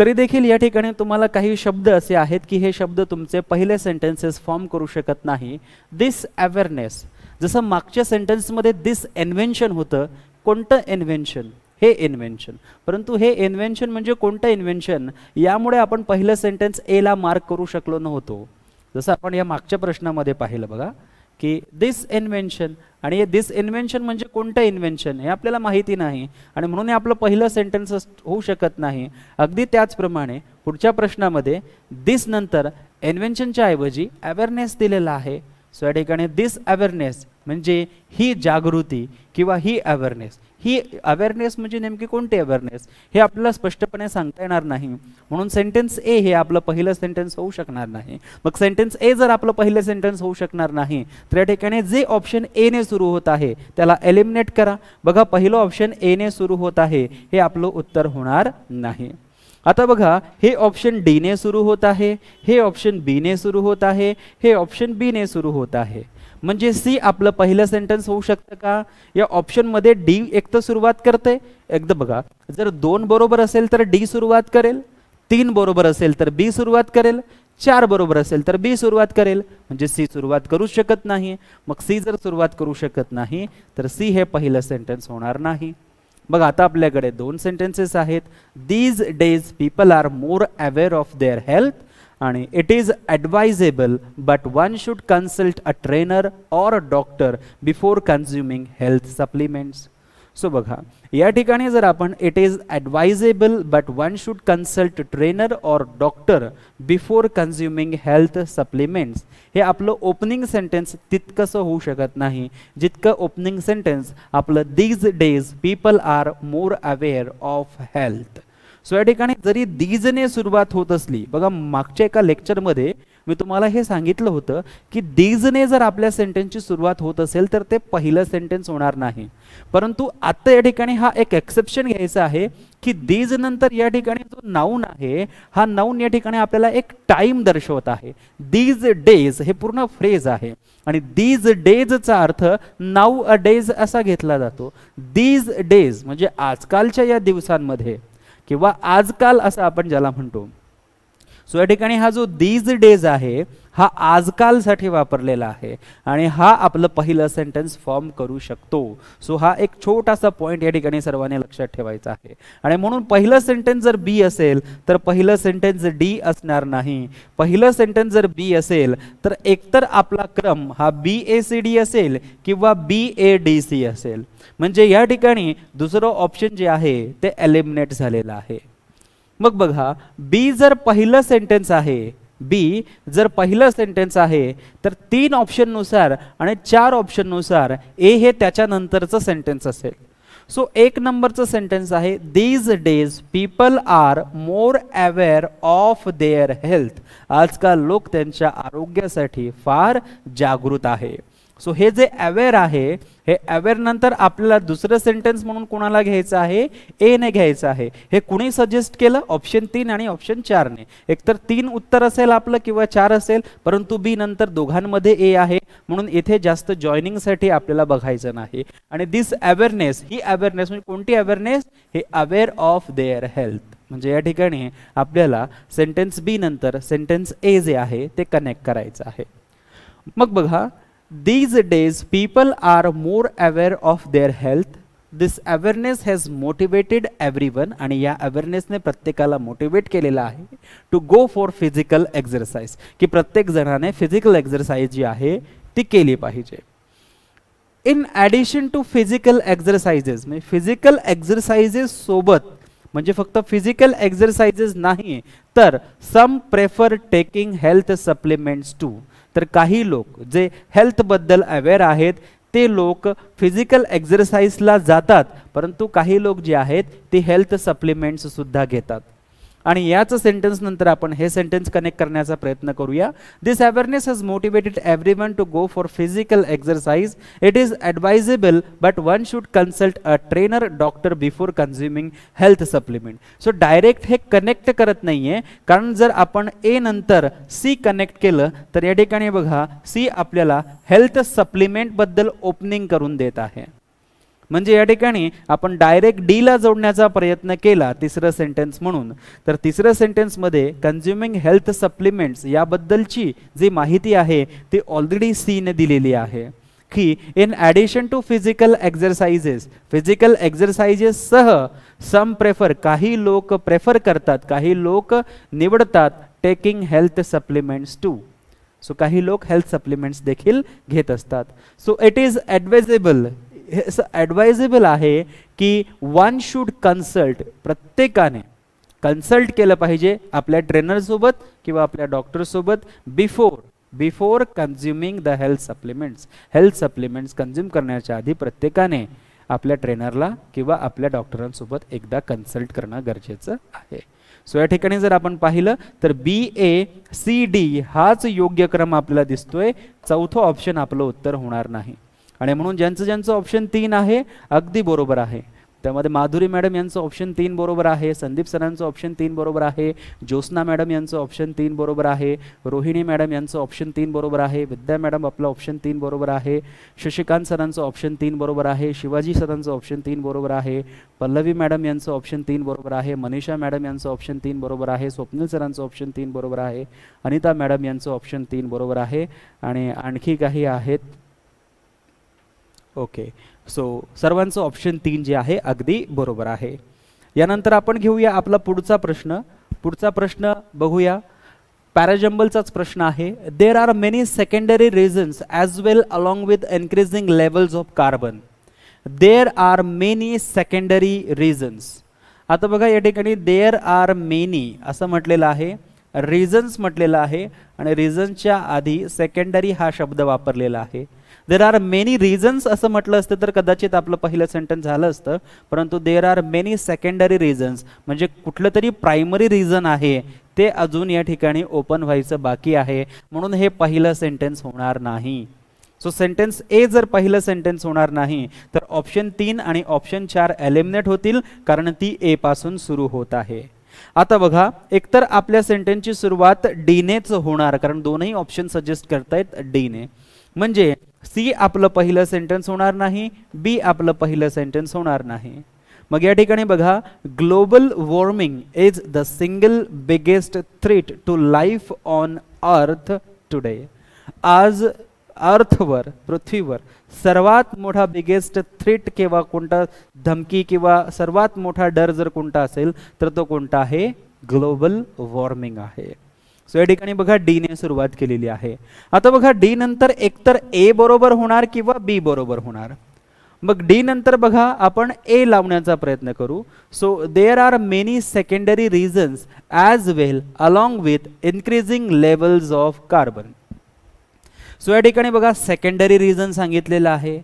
S1: तरी देखील या ठिकाणी तुम्हाला काही शब्द असे आहेत की हे शब्द तुमचे पहिले सेंटेन्सेस फॉर्म करू शकत नाही दिस अवेअरनेस जसं मागच्या सेंटेन्समध्ये दिस एन्व्हेन्शन होतं कोणतं एन्व्हेन्शन हे इन्व्हेन्शन परंतु हे इन्व्हेन्शन म्हणजे कोणतं इन्व्हेन्शन यामुळे आपण पहिलं सेंटेन्स एला मार्क करू शकलो नव्हतो जसं आपण या मागच्या प्रश्नामध्ये पाहिलं बघा की दिस इन्व्हेन्शन आणि हे दिस इन्व्हेन्शन म्हणजे कोणतं इन्व्हेन्शन हे आपल्याला माहिती नाही आणि म्हणून हे आपलं पहिलं सेंटेन्स होऊ शकत नाही अगदी त्याचप्रमाणे पुढच्या प्रश्नामध्ये दिस नंतर इन्व्हेन्शनच्या ऐवजी अवेअरनेस दिलेला आहे सो या ठिकाणी दिस अवेअरनेस म्हणजे ही जागृती किंवा ही अवेअरनेस ही अवेअरनेस म्हणजे नेमकी कोणती अवेअरनेस हे आपल्याला स्पष्टपणे सांगता येणार नाही म्हणून सेंटेन्स ए हे आपलं पहिलं सेंटेन्स होऊ शकणार नाही मग सेंटेन्स ए जर आपलं पहिलं सेंटेन्स होऊ शकणार नाही तर या ठिकाणी जे ऑप्शन एने सुरू होत आहे त्याला एलिमिनेट करा बघा पहिलं ऑप्शन एने सुरू होत आहे हे आपलं उत्तर होणार नाही आता बघा हे ऑप्शन डीने सुरू होत आहे हे ऑप्शन बीने सुरू होत आहे हे ऑप्शन बीने सुरू होत आहे म्हणजे सी आपलं पहिलं सेंटेन्स होऊ शकतं का या ऑप्शनमध्ये डी एक तर सुरुवात करते एकदा बघा जर दोन बरोबर असेल तर डी सुरुवात करेल तीन बरोबर असेल तर बी सुरुवात करेल चार बरोबर असेल तर बी सुरुवात करेल म्हणजे सी सुरुवात करू शकत नाही मग सी जर सुरुवात करू शकत नाही तर सी हे पहिलं सेंटेन्स होणार नाही बघा आता आपल्याकडे दोन सेंटेन्सेस आहेत these days people are more aware of their health आणि it is advisable but one should consult a trainer or a doctor before consuming health supplements so बघा या ठिकाणी जर आपण it is advisable but one should consult trainer or doctor before consuming health supplements हे आपलं opening sentence तितकंसं होऊ शकत नाही जितकं ओपनिंग सेंटेन्स आपलं these days people are more aware of health so या ठिकाणी जरी दीजने सुरुवात होत असली बघा मागच्या एका लेक्चरमध्ये मी तुम्हाला हे सांगितलं होतं की दीजने जर आपल्या सेंटेन्सची सुरुवात होत असेल तर ते पहिलं सेंटेन्स होणार नाही परंतु आत्ता या ठिकाणी हा एक एक्सेप्शन घ्यायचा आहे की दीज नंतर या ठिकाणी जो नाऊन आहे हा नाऊन या ठिकाणी आपल्याला एक टाइम दर्शवत आहे दीज डेज हे पूर्ण फ्रेज आहे आणि दीज डेजचा अर्थ नाऊ अ डेज असा घेतला जातो दीज डेज म्हणजे आजकालच्या या दिवसांमध्ये किंवा आजकाल असं आपण ज्याला म्हणतो सो या ठिकाणी हा जो दीज डेज आहे हा आजकालसाठी वापरलेला आहे आणि हा आपलं पहिलं सेंटेन्स फॉर्म करू शकतो सो हा एक छोटासा पॉईंट या ठिकाणी सर्वांनी लक्षात ठेवायचा आहे आणि म्हणून पहिलं सेंटेन्स जर बी असेल तर पहिलं सेंटेन्स डी असणार नाही पहिलं सेंटेन्स जर बी असेल तर एकतर आपला क्रम हा बी ए सी डी असेल किंवा बी ए डी सी असेल म्हणजे या ठिकाणी दुसरं ऑप्शन जे आहे ते एलिमिनेट झालेलं आहे मग बघा बी जर पहिलं सेंटेन्स आहे बी जर पहिलं सेंटेन्स आहे तर तीन ऑप्शननुसार आणि चार ऑप्शननुसार ए हे त्याच्यानंतरचं सेंटेन्स असेल सो एक नंबरचं सेंटेन्स आहे these days people are more aware of their health आजकाल लोक त्यांच्या आरोग्यासाठी फार जागृत आहे सो हे जे अवेअर आहे हे अवेअर नंतर आपल्याला दुसरं सेंटेन्स म्हणून कोणाला घ्यायचं आहे ए ने घ्यायचं आहे हे कुणी सजेस्ट केलं ऑप्शन तीन आणि ऑप्शन चारने एकतर तीन उत्तर असेल आपलं किंवा चार असेल परंतु बी नंतर दोघांमध्ये ए आहे म्हणून इथे जास्त जॉईनिंगसाठी आपल्याला बघायचं नाही आणि दिस अवेअरनेस ही अवेअरनेस म्हणजे कोणती अवेअरनेस हे अवेअर ऑफ देअर हेल्थ म्हणजे या ठिकाणी आपल्याला सेंटेन्स बी नंतर सेंटेन्स ए जे आहे ते कनेक्ट करायचं आहे मग बघा These days people are more aware of their health this awareness has motivated every आणि या अवेअरनेसने प्रत्येकाला मोटिवेट केलेला आहे to go for physical exercise की प्रत्येक जणाने फिजिकल एक्झरसाइज जी आहे ती केली पाहिजे in addition to physical exercises म्हणजे फिजिकल एक्झरसाइजेस सोबत म्हणजे फक्त फिजिकल एक्झरसाइजेस नाही तर some prefer taking health supplements too तर काही लोक जे हेल्थबद्दल अवेअर आहेत ते लोक फिजिकल एक्झरसाईजला जातात परंतु काही लोक जे आहेत ते हेल्थ सुद्धा घेतात आणि याच सेंटेन्स नंतर आपण हे सेंटेन्स कनेक्ट करण्याचा प्रयत्न करूया this awareness has motivated every one to go for physical exercise it is advisable but one should consult a trainer doctor before consuming health supplement so direct हे कनेक्ट करत नाही आहे कारण जर आपण ए नंतर सी कनेक्ट केलं तर या ठिकाणी बघा सी आपल्याला हेल्थ सप्लिमेंटबद्दल ओपनिंग करून देत आहे म्हणजे या ठिकाणी आपण डायरेक्ट डीला जोडण्याचा प्रयत्न केला तिसरं सेंटेन्स म्हणून तर तिसरं सेंटेन्समध्ये कन्झ्युमिंग हेल्थ सप्लिमेंट्स याबद्दलची जी माहिती आहे ती ऑलरेडी सीने दिलेली आहे की in addition to physical exercises physical एक्झरसाइजेससह सम प्रेफर काही लोक प्रेफर करतात काही लोक निवडतात taking health supplements too so काही लोक हेल्थ सप्लिमेंट्स देखील घेत असतात सो इट इज ॲडवेजेबल हे ॲडवायजेबल आहे की वन शूड कन्सल्ट प्रत्येकाने कन्सल्ट केलं पाहिजे आपल्या ट्रेनरसोबत किंवा आपल्या डॉक्टरसोबत before before consuming the health supplements health supplements consume करण्याच्या आधी प्रत्येकाने आपल्या ट्रेनरला किंवा आपल्या डॉक्टरांसोबत एकदा कन्सल्ट करणं गरजेचं आहे सो या ठिकाणी जर आपण पाहिलं तर बी ए सी डी हाच योग्य क्रम आपल्याला दिसतोय चौथं ऑप्शन आपलं उत्तर होणार नाही आणि म्हणून ज्यांचं ज्यांचं ऑप्शन तीन आहे अगदी बरोबर आहे त्यामध्ये माधुरी मॅडम यांचं ऑप्शन तीन बरोबर आहे संदीप सरांचं ऑप्शन तीन बरोबर आहे ज्योत्ना मॅडम यांचं ऑप्शन तीन बरोबर आहे रोहिणी मॅडम यांचं ऑप्शन तीन बरोबर आहे विद्या मॅडम आपलं ऑप्शन तीन बरोबर आहे शशिकांत सरांचं ऑप्शन तीन बरोबर आहे शिवाजी सरांचं ऑप्शन तीन बरोबर आहे पल्लवी मॅडम यांचं ऑप्शन तीन बरोबर आहे मनीषा मॅडम यांचं ऑप्शन तीन बरोबर आहे स्वप्नील सरांचं ऑप्शन तीन बरोबर आहे अनिता मॅडम यांचं ऑप्शन तीन बरोबर आहे आणि आणखी काही आहेत ओके सो सर्वांचं ऑप्शन तीन जे आहे अगदी बरोबर आहे यानंतर आपण घेऊया आपला पुढचा प्रश्न पुढचा प्रश्न बघूया पॅराजम्बलचाच प्रश्न आहे there are many secondary reasons as well along with increasing levels of carbon there are many secondary reasons आता बघा या ठिकाणी देअर आर मेनी असं म्हटलेलं आहे रिझन्स म्हटलेलं आहे आणि रिझन्सच्या आधी सेकंडरी हा शब्द वापरलेला आहे देर आर मेनी रिझन्स असं म्हटलं असतं तर कदाचित आपलं पहिलं सेंटेन्स झालं असतं परंतु there are many secondary reasons म्हणजे कुठलं तरी प्रायमरी रिझन आहे ते अजून या ठिकाणी ओपन व्हायचं बाकी आहे म्हणून हे पहिलं सेंटेन्स होणार नाही सो सेंटेन्स ए जर पहिलं सेंटेन्स होणार नाही तर ऑप्शन तीन आणि ऑप्शन चार एलिमिनेट होतील कारण ती ए पासून सुरू होत आहे आता बघा एकतर आपल्या सेंटेन्सची सुरुवात डीनेच होणार कारण दोनही ऑप्शन सजेस्ट करतायत डीने म्हणजे सी आपलं पहिलं सेंटेन्स होणार नाही बी आपलं पहिलं सेंटेन्स होणार नाही मग या ठिकाणी बघा global warming is the single biggest threat to life on earth today आज अर्थवर पृथ्वीवर सर्वात मोठा बिगेस्ट थ्रीट किंवा कोणता धमकी किंवा सर्वात मोठा डर जर कोणता असेल तर तो कोणता आहे ग्लोबल वॉर्मिंग आहे सो या ठिकाणी बघा डी ने सुरुवात केलेली आहे आता बघा डी नंतर एकतर ए बरोबर होणार किंवा बी बरोबर होणार मग डी नंतर बघा आपण ए लावण्याचा प्रयत्न करू so there are many secondary reasons as well along with increasing levels of carbon so या ठिकाणी बघा सेकंडरी रिझन सांगितलेलं आहे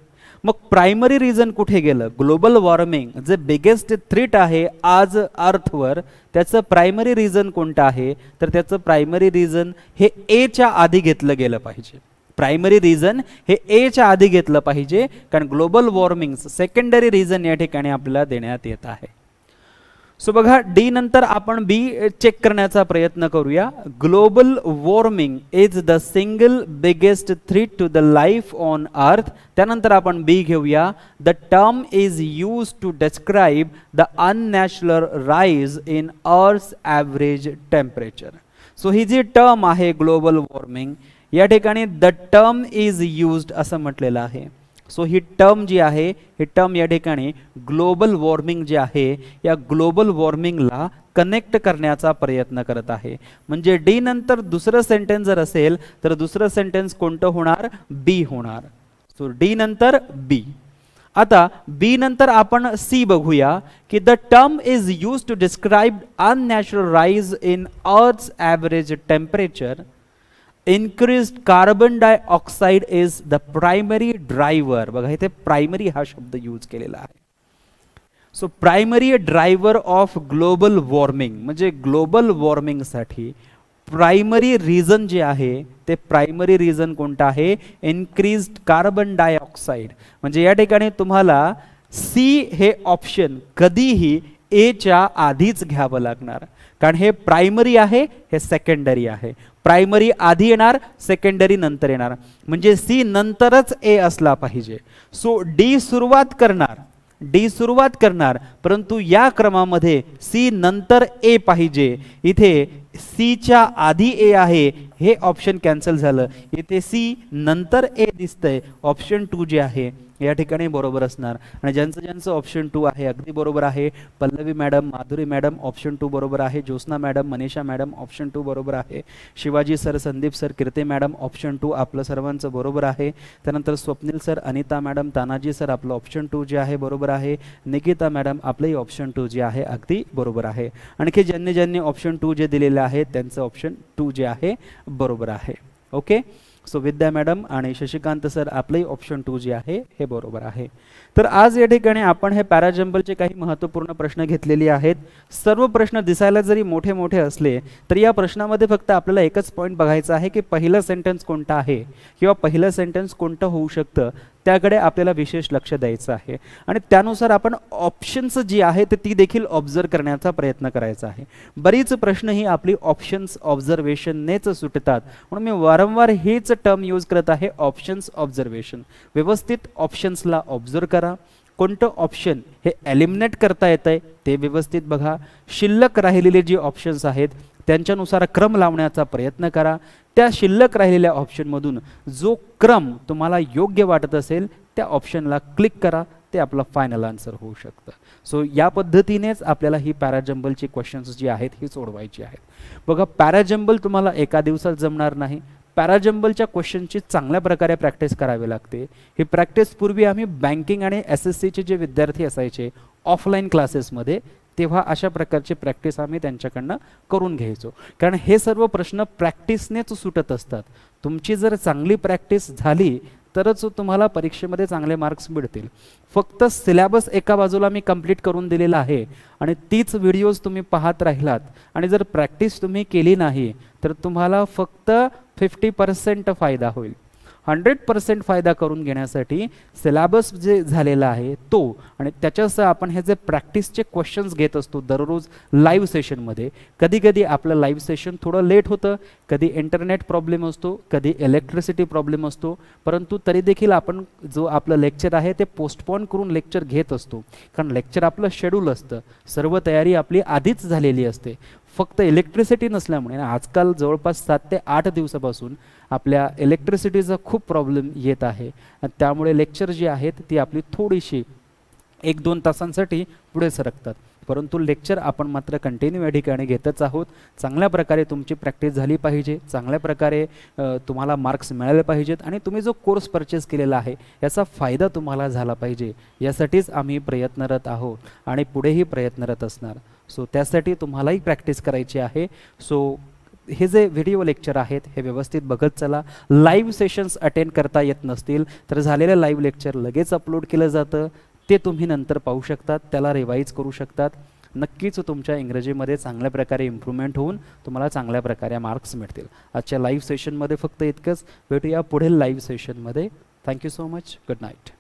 S1: मग प्रायमरी रिझन कुठे गेलं ग्लोबल वॉर्मिंग जे बिगेस्ट थ्रीट आहे आज अर्थवर त्याचं प्रायमरी रिझन कोणतं आहे तर त्याचं प्रायमरी रिझन हे एच्या आधी घेतलं गेलं पाहिजे प्रायमरी रिझन हे एच्या आधी घेतलं पाहिजे कारण ग्लोबल वॉर्मिंग सेकंडरी रिझन या ठिकाणी आपल्याला देण्यात येत आहे सो बघा डी नंतर आपण बी चेक करण्याचा प्रयत्न करूया global warming is the single biggest threat to the life on earth त्यानंतर आपण बी घेऊया the term is use to describe the unnatural rise in earth average temperature so ही जी टर्म आहे ग्लोबल वॉर्मिंग या ठिकाणी द टर्म इज यूज्ड असं म्हटलेलं आहे सो ही टर्म जी आहे ही टर्म या ठिकाणी ग्लोबल वॉर्मिंग जे आहे या ग्लोबल वॉर्मिंगला कनेक्ट करण्याचा प्रयत्न करत आहे म्हणजे डी नंतर दुसरं सेंटेन्स जर असेल तर दुसरं सेंटेन्स कोणतं होणार बी होणार सो डी नंतर बी आता बी नंतर आपण सी बघूया की the term is use to describe unnatural rise in earth average temperature increased carbon dioxide is the primary driver बघा इथे प्रायमरी हा शब्द यूज केलेला आहे so primary driver of global warming म्हणजे ग्लोबल वॉर्मिंगसाठी प्रायमरी रिझन जे आहे ते प्रायमरी रिझन कोणतं आहे इन्क्रीज्ड कार्बन डायऑक्साइड म्हणजे या ठिकाणी तुम्हाला सी हे ऑप्शन कधीही एच्या आधीच घ्यावं लागणार कारण हे प्रायमरी आहे हे सेकंडरी आहे प्रायमरी आधी येणार सेकंडरी नंतर येणार म्हणजे सी नंतरच ए असला पाहिजे सो डी सुरुवात करणार डी सुरुवात करणार परंतु या क्रमामध्ये सी नंतर ए पाहिजे इथे सीच्या आधी ए आहे हे ऑप्शन कॅन्सल झालं इथे सी नंतर ए दिसतंय ऑप्शन टू जे आहे या ठिकाणी बरोबर असणार आणि ज्यांचं ज्यांचं ऑप्शन टू आहे अगदी बरोबर आहे Pallavi madam Madhuri madam option two बरोबर आहे Jyotna madam Manisha madam option two बरोबर आहे Shivaji sir Sandeep sir Kirti madam option two आपलं सर्वांचं बरोबर आहे त्यानंतर Swapnil sir Anita madam Tanaji sir आपलं ऑप्शन टू जे आहे बरोबर आहे निकिता मॅडम आपलंही ऑप्शन टू जे आहे अगदी बरोबर आहे आणखी ज्यांनी ज्यांनी ऑप्शन टू जे दिलेलं आहे त्यांचं ऑप्शन टू जे आहे बरोबर आहे ओके सो विद्या मॅडम आणि शशिकांत सर आपले ऑप्शन टू जे आहे हे बरोबर आहे तर आज या ठिकाणी आपण हे पॅराजम्बलचे काही महत्त्वपूर्ण प्रश्न घेतलेले आहेत सर्व प्रश्न दिसायला जरी मोठे मोठे असले तरी या प्रश्नामध्ये फक्त आपल्याला एकच पॉईंट बघायचा आहे की पहिलं सेंटेन्स कोणता आहे किंवा पहिलं सेंटेन्स कोणतं होऊ शकतं त्याकडे आपल्याला विशेष लक्ष द्यायचं आहे आणि त्यानुसार आपण ऑप्शन्स जी आहेत ती देखील ऑब्झर्व करण्याचा प्रयत्न करायचा आहे बरीच प्रश्न ही आपली ऑप्शन्स ऑब्झर्वेशननेच सुटतात म्हणून मी वारंवार हेच टर्म यूज करत आहे ऑप्शन्स ऑब्झर्वेशन व्यवस्थित ऑप्शन्सला ऑब्झर्व करा कोणतं ऑप्शन हे एलिमिनेट करता येत आहे ते व्यवस्थित बघा शिल्लक राहिलेले जे ऑप्शन्स आहेत त्यांच्यानुसार क्रम लावण्याचा प्रयत्न करा त्या शिल्लक राहिलेल्या ऑप्शनमधून जो क्रम तुम्हाला योग्य वाटत असेल त्या ऑप्शनला क्लिक करा ते आपला फायनल आन्सर होऊ शकतं सो या पद्धतीनेच आपल्याला ही पॅराजंबलची क्वेश्चन्स जी आहेत ही सोडवायची आहेत बघा पॅराजंबल तुम्हाला एका दिवसात जमणार नाही पॅराजंबलच्या क्वेश्चनची चांगल्या प्रकारे प्रॅक्टिस करावी लागते ही प्रॅक्टिस पूर्वी आम्ही बँकिंग आणि एस एस सीचे जे विद्यार्थी असायचे ऑफलाईन क्लासेसमध्ये तेव्हा अशा प्रकारची प्रॅक्टिस आम्ही त्यांच्याकडनं करून घ्यायचो कारण हे सर्व प्रश्न प्रॅक्टिसनेच सुटत असतात तुमची जर चांगली प्रॅक्टिस झाली तरच तुम्हाला परीक्षेमध्ये चांगले मार्क्स मिळतील फक्त सिलेबस एका बाजूला मी कंप्लीट करून दिलेला आहे आणि तीच व्हिडिओज तुम्ही पाहत राहिलात आणि जर प्रॅक्टिस तुम्ही केली नाही तर तुम्हाला फक्त फिफ्टी पर्सेंट फायदा होईल हंड्रेड पर्सेंट फायदा करून घेण्यासाठी सिलॅबस जे झालेला आहे तो आणि त्याच्यासह आपण हे जे प्रॅक्टिसचे क्वेश्चन्स घेत असतो दररोज लाईव्ह सेशनमध्ये कधी कधी आपलं लाईव्ह सेशन थोडं लेट होतं कधी इंटरनेट प्रॉब्लेम असतो कधी इलेक्ट्रिसिटी प्रॉब्लेम असतो परंतु तरी देखील आपण जो आपलं लेक्चर आहे ते पोस्टपॉन करून लेक्चर घेत असतो कारण लेक्चर आपलं शेड्यूल असतं सर्व तयारी आपली आधीच झालेली असते फक्त इलेक्ट्रिसिटी नसल्यामुळे आजकाल जवळपास सात ते आठ दिवसापासून आपल्या इलेक्ट्रिसिटीचा खूप प्रॉब्लेम येत आहे त्यामुळे लेक्चर जी आहेत ती आपली थोडीशी एक दोन तासांसाठी पुढे सरकतात परंतु लेक्चर आपण मात्र कंटिन्यू या ठिकाणी घेतच आहोत चांगल्या प्रकारे तुमची प्रॅक्टिस झाली पाहिजे चांगल्या प्रकारे तुम्हाला मार्क्स मिळाले पाहिजेत आणि तुम्ही जो कोर्स परचेस केलेला आहे याचा फायदा तुम्हाला झाला पाहिजे यासाठीच आम्ही प्रयत्नरत आहोत आणि पुढेही प्रयत्नरत असणार सो त्यासाठी तुम्हालाही प्रॅक्टिस करायची आहे सो हे जे व्हिडिओ लेक्चर आहेत हे व्यवस्थित बघत चला लाईव्ह सेशन्स अटेंड करता येत नसतील तर झालेलं लाईव्ह लेक्चर लगेच अपलोड केलं जातं ते तुम्ही नंतर पाहू शकतात त्याला रिवाईज करू शकतात नक्कीच तुमच्या इंग्रजीमध्ये चांगल्या प्रकारे इम्प्रूव्हमेंट होऊन तुम्हाला चांगल्या प्रकारे मार्क्स मिळतील आजच्या लाईव्ह सेशनमध्ये फक्त इतकंच भेटूया पुढील लाईव्ह सेशनमध्ये thank you so much good night